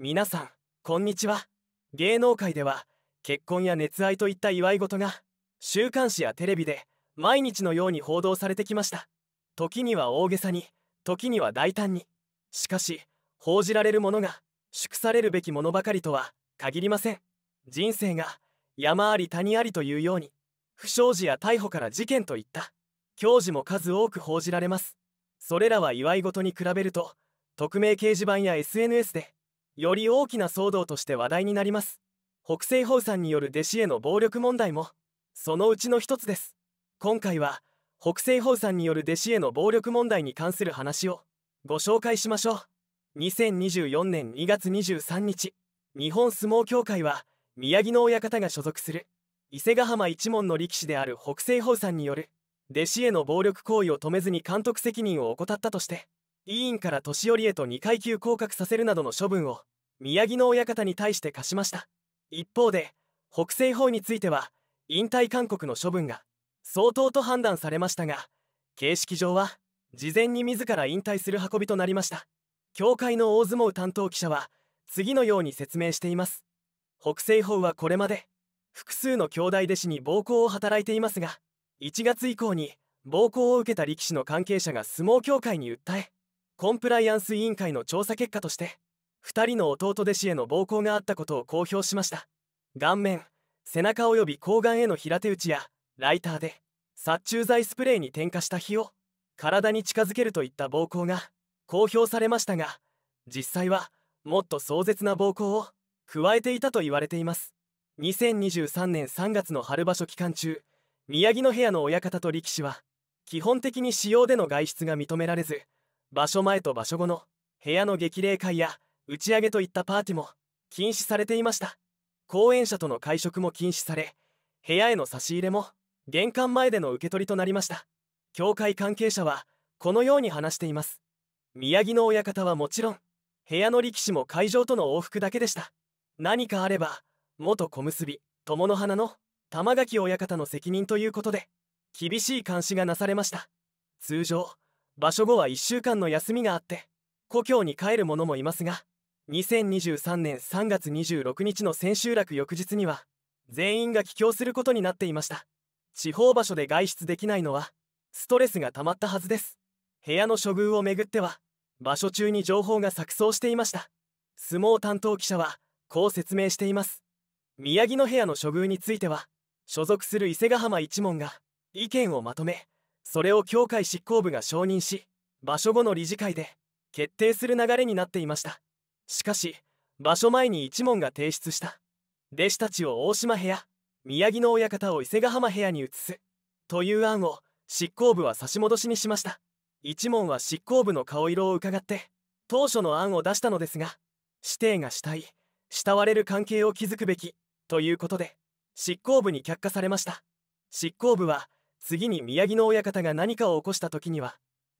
皆さんこんにちは芸能界では結婚や熱愛といった祝い事が週刊誌やテレビで毎日のように報道されてきました時には大げさに時には大胆にしかし報じられるものが祝されるべきものばかりとは限りません人生が山あり谷ありというように不祥事や逮捕から事件といった矜持も数多く報じられますそれらは祝い事に比べると匿名掲示板や SNS でより大きな騒動として話題になります北西方さんによる弟子への暴力問題もそのうちの一つです今回は北西方さんによる弟子への暴力問題に関する話をご紹介しましょう2024年2月23日日本相撲協会は宮城の親方が所属する伊勢ヶ浜一門の力士である北西方さんによる弟子への暴力行為を止めずに監督責任を怠ったとして委員から年寄りへと2階級降格させるなどの処分を宮城の親方に対して課しました一方で北西方については引退勧告の処分が相当と判断されましたが形式上は事前に自ら引退する運びとなりました協会の大相撲担当記者は次のように説明しています北西方はこれまで複数の兄弟弟子に暴行を働いていますが1月以降に暴行を受けた力士の関係者が相撲協会に訴えコンプライアンス委員会の調査結果として2人の弟弟子への暴行があったことを公表しました顔面背中及び睾丸への平手打ちやライターで殺虫剤スプレーに点火した火を体に近づけるといった暴行が公表されましたが実際はもっと壮絶な暴行を加えていたと言われています2023年3月の春場所期間中宮城野部屋の親方と力士は基本的に使用での外出が認められず場所前と場所後の部屋の激励会や打ち上げといったパーティーも禁止されていました講演者との会食も禁止され部屋への差し入れも玄関前での受け取りとなりました教会関係者はこのように話しています宮城の親方はもちろん部屋の力士も会場との往復だけでした何かあれば元小結友の花の玉垣親方の責任ということで厳しい監視がなされました通常場所後は1週間の休みがあって故郷に帰る者もいますが2023年3月26日の千秋楽翌日には全員が帰郷することになっていました地方場所で外出できないのはストレスが溜まったはずです部屋の処遇をめぐっては場所中に情報が錯綜していました相撲担当記者はこう説明しています宮城の部屋の処遇については所属する伊勢ヶ浜一門が意見をまとめそれを協会執行部が承認し場所後の理事会で決定する流れになっていましたしかし場所前に一門が提出した弟子たちを大島部屋宮城の親方を伊勢ヶ浜部屋に移すという案を執行部は差し戻しにしました一門は執行部の顔色をうかがって当初の案を出したのですが師弟がしたい慕われる関係を築くべきということで執行部に却下されました執行部は次に宮城の親方が何かを起こした時には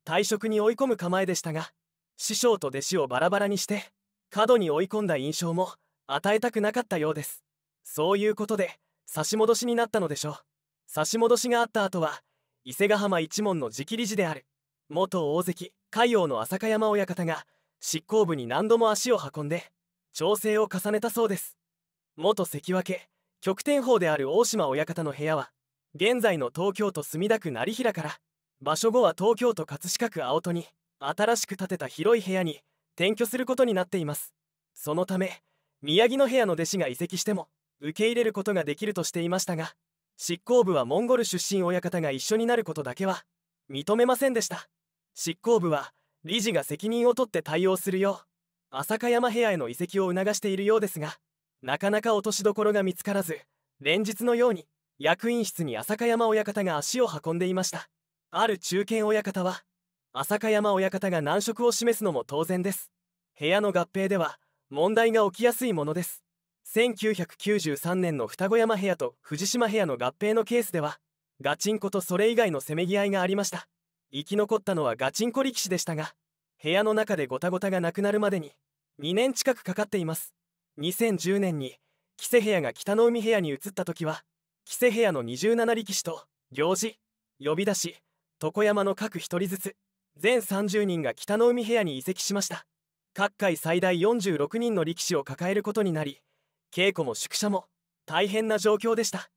退職に追い込む構えでしたが師匠と弟子をバラバラにして過度に追い込んだ印象も与えたくなかったようですそういうことで差し戻しになったのでしょう差し戻しがあった後は伊勢ヶ浜一門の直理事である元大関海洋の浅香山親方が執行部に何度も足を運んで調整を重ねたそうです元関脇極天砲である大島親方の部屋は現在の東京都墨田区成平から場所後は東京都葛飾区青戸に新しく建てた広い部屋に転居することになっていますそのため宮城の部屋の弟子が移籍しても受け入れることができるとしていましたが執行部はモンゴル出身親方が一緒になることだけは認めませんでした執行部は理事が責任を取って対応するよう朝霞山部屋への移籍を促しているようですがなかなか落としどころが見つからず連日のように役員室に浅香山親方が足を運んでいましたある中堅親方は浅香山親方が難色を示すのも当然です部屋の合併では問題が起きやすいものです1993年の双子山部屋と藤島部屋の合併のケースではガチンコとそれ以外のせめぎ合いがありました生き残ったのはガチンコ力士でしたが部屋の中でごたごたがなくなるまでに2年近くかかっています2010年に木瀬部屋が北の海部屋に移った時は木瀬部屋の二十七力士と行事呼び出し床山の各一人ずつ全三十人が北の海部屋に移籍しました各界最大四十六人の力士を抱えることになり稽古も宿舎も大変な状況でした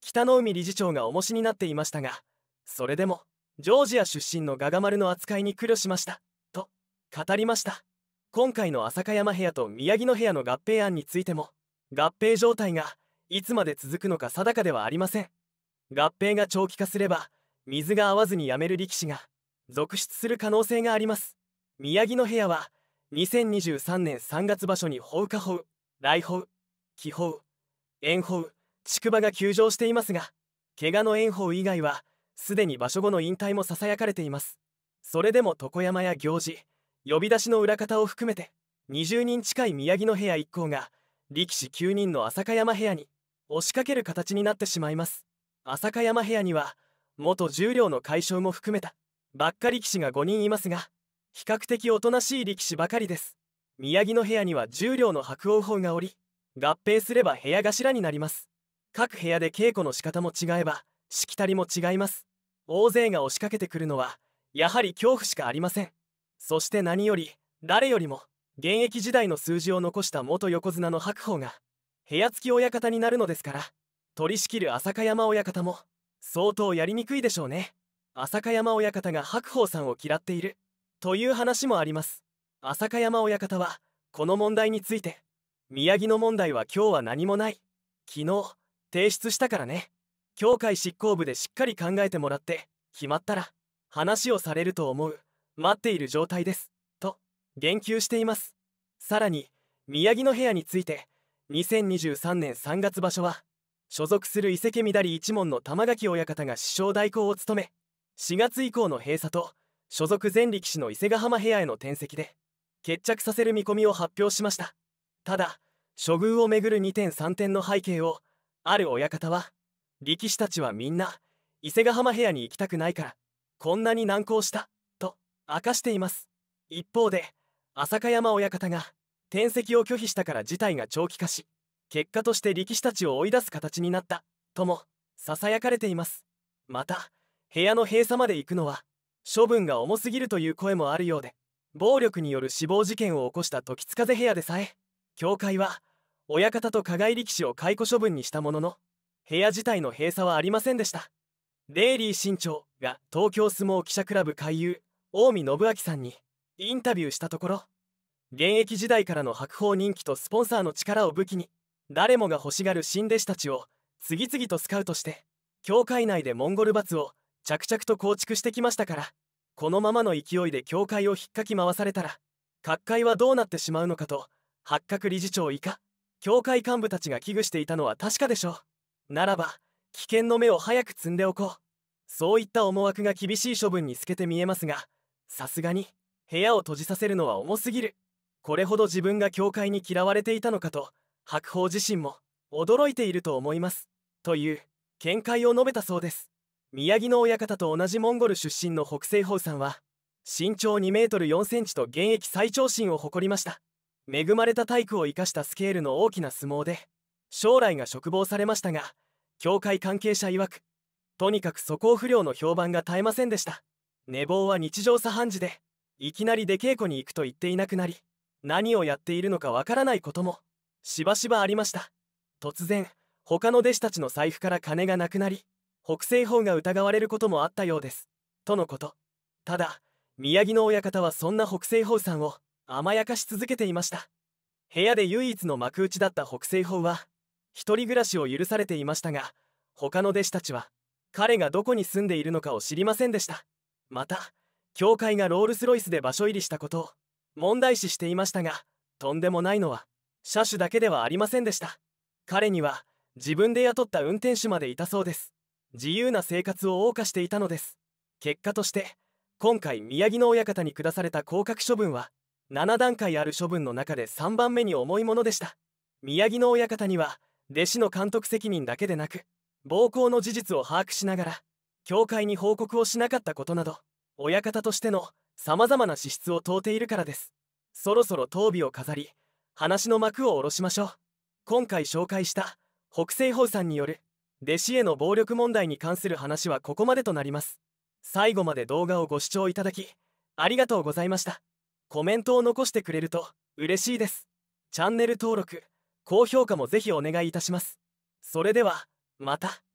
北の海理事長が重しになっていましたがそれでもジョージア出身のガガ丸の扱いに苦慮しましたと語りました今回の朝香山部屋と宮城野部屋の合併案についても合併状態がいつまで続くのか定かではありません合併が長期化すれば水が合わずにやめる力士が続出する可能性があります宮城の部屋は2023年3月場所に放火法来法気法炎法筑馬が休場していますが怪我の炎法以外はすでに場所後の引退もささやかれていますそれでも床山や行事呼び出しの裏方を含めて20人近い宮城の部屋一行が力士9人の浅香山部屋に押しかける形になってしまいます朝霞山部屋には元十両の解消も含めたばっか力士が5人いますが比較的おとなしい力士ばかりです宮城の部屋には十両の白鵬鵬がおり合併すれば部屋頭になります各部屋で稽古の仕方も違えばしきたりも違います大勢が押しかけてくるのはやはり恐怖しかありませんそして何より誰よりも現役時代の数字を残した元横綱の白鵬が部屋付き親方になるのですから取り仕切る浅香山親方も相当やりにくいでしょうね浅香山親方が白鵬さんを嫌っているという話もあります浅香山親方はこの問題について宮城の問題は今日は何もない昨日提出したからね協会執行部でしっかり考えてもらって決まったら話をされると思う待っている状態ですと言及していますさらに宮城の部屋について2023年3月場所は所属する伊勢家乱一門の玉垣親方が師匠代行を務め4月以降の閉鎖と所属全力士の伊勢ヶ浜部屋への転籍で決着させる見込みを発表しましたただ処遇をめぐる2点3点の背景をある親方は力士たちはみんな伊勢ヶ浜部屋に行きたくないからこんなに難航したと明かしています一方で浅香山親方が転籍を拒否したから事態が長期化し結果として力士たちを追い出す形になったともささやかれていますまた部屋の閉鎖まで行くのは処分が重すぎるという声もあるようで暴力による死亡事件を起こした時津風部屋でさえ協会は親方と加害力士を解雇処分にしたものの部屋自体の閉鎖はありませんでしたレイリー新潮が東京相撲記者クラブ会友近江信明さんにインタビューしたところ現役時代からの白鵬人気とスポンサーの力を武器に誰もが欲しがる新弟子たちを次々とスカウトして教会内でモンゴル罰を着々と構築してきましたからこのままの勢いで教会を引っかき回されたら各界はどうなってしまうのかと八角理事長以下教会幹部たちが危惧していたのは確かでしょうならば危険の目を早く積んでおこうそういった思惑が厳しい処分に透けて見えますがさすがに部屋を閉じさせるのは重すぎるこれほど自分が教会に嫌われていたのかと白鵬自身も驚いていると思いますという見解を述べたそうです宮城の親方と同じモンゴル出身の北西鵬さんは身長2メートル4センチと現役最長身を誇りました恵まれた体育を生かしたスケールの大きな相撲で将来が嘱望されましたが教会関係者曰くとにかく素行不良の評判が絶えませんでした寝坊は日常茶飯事でいきなり出稽古に行くと言っていなくなり何をやっているのかわからないこともしばしばありました突然他の弟子たちの財布から金がなくなり北西方が疑われることもあったようですとのことただ宮城の親方はそんな北西方さんを甘やかし続けていました部屋で唯一の幕内だった北西方は一人暮らしを許されていましたが他の弟子たちは彼がどこに住んでいるのかを知りませんでしたまた教会がロールスロイスで場所入りしたことを問題視していましたがとんでもないのは車種だけではありませんでした彼には自分で雇った運転手までいたそうです自由な生活を謳歌していたのです結果として今回宮城の親方に下された降格処分は7段階ある処分の中で3番目に重いものでした宮城の親方には弟子の監督責任だけでなく暴行の事実を把握しながら教会に報告をしなかったことなど親方としての様々な資質を問うているからですそろそろ頭尾を飾り話の幕を下ろしましょう今回紹介した北西方さんによる弟子への暴力問題に関する話はここまでとなります最後まで動画をご視聴いただきありがとうございましたコメントを残してくれると嬉しいですチャンネル登録高評価もぜひお願いいたしますそれではまた